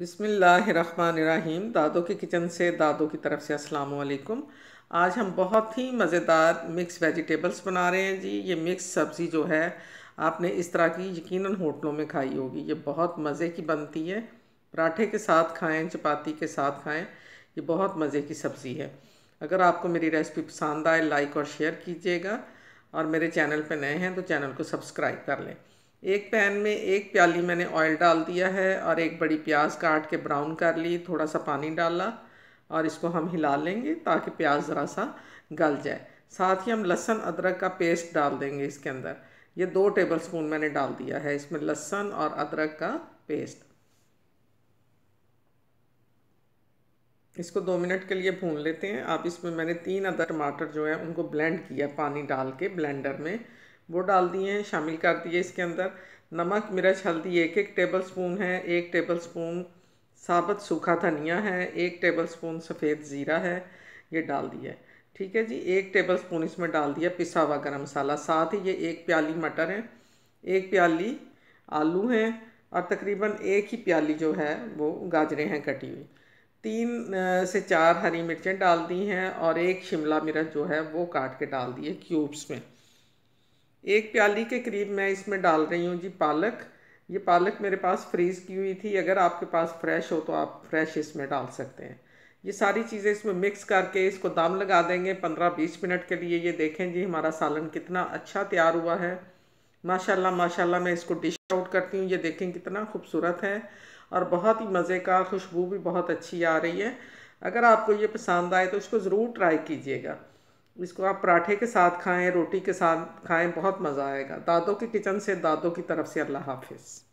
बिसमीम दादो के किचन से दादो की तरफ से अस्सलाम वालेकुम आज हम बहुत ही मज़ेदार मिक्स वेजिटेबल्स बना रहे हैं जी ये मिक्स सब्ज़ी जो है आपने इस तरह की यकीनन होटलों में खाई होगी ये बहुत मज़े की बनती है पराठे के साथ खाएं चपाती के साथ खाएं ये बहुत मज़े की सब्ज़ी है अगर आपको मेरी रेसिपी पसंद आए लाइक और शेयर कीजिएगा और मेरे चैनल पर नए हैं तो चैनल को सब्सक्राइब कर लें एक पैन में एक प्याली मैंने ऑयल डाल दिया है और एक बड़ी प्याज काट के ब्राउन कर ली थोड़ा सा पानी डाला और इसको हम हिला लेंगे ताकि प्याज ज़रा सा गल जाए साथ ही हम लहसुन अदरक का पेस्ट डाल देंगे इसके अंदर ये दो टेबल स्पून मैंने डाल दिया है इसमें लहसुन और अदरक का पेस्ट इसको दो मिनट के लिए भून लेते हैं आप इसमें मैंने तीन अदर टमाटर जो है उनको ब्लेंड किया पानी डाल के ब्लेंडर में वो डाल दिए हैं शामिल कर दिए इसके अंदर नमक मिर्च हल्दी एक एक टेबल स्पून है एक टेबल स्पून साबत सूखा धनिया है एक टेबल स्पून सफ़ेद ज़ीरा है ये डाल दिया है ठीक है जी एक टेबल स्पून इसमें डाल दिया पिसा हुआ गर्म मसाला साथ ही ये एक प्याली मटर है एक प्याली आलू हैं और तकरीबन एक ही प्याली जो है वो गाजरें हैं कटी हुई तीन से चार हरी मिर्चें डाल दी हैं और एक शिमला मिर्च जो है वो काट के डाल दिए क्यूब्स में एक प्याली के करीब मैं इसमें डाल रही हूँ जी पालक ये पालक मेरे पास फ्रीज़ की हुई थी अगर आपके पास फ्रेश हो तो आप फ्रेश इसमें डाल सकते हैं ये सारी चीज़ें इसमें मिक्स करके इसको दम लगा देंगे पंद्रह बीस मिनट के लिए ये देखें जी हमारा सालन कितना अच्छा तैयार हुआ है माशाल्लाह माशाल्लाह मैं इसको डिश आउट करती हूँ ये देखें कितना खूबसूरत है और बहुत ही मज़े का खुशबू भी बहुत अच्छी आ रही है अगर आपको ये पसंद आए तो इसको ज़रूर ट्राई कीजिएगा इसको आप पराठे के साथ खाएं रोटी के साथ खाएं बहुत मज़ा आएगा दादों के किचन से दादों की तरफ से अल्लाह हाफिज़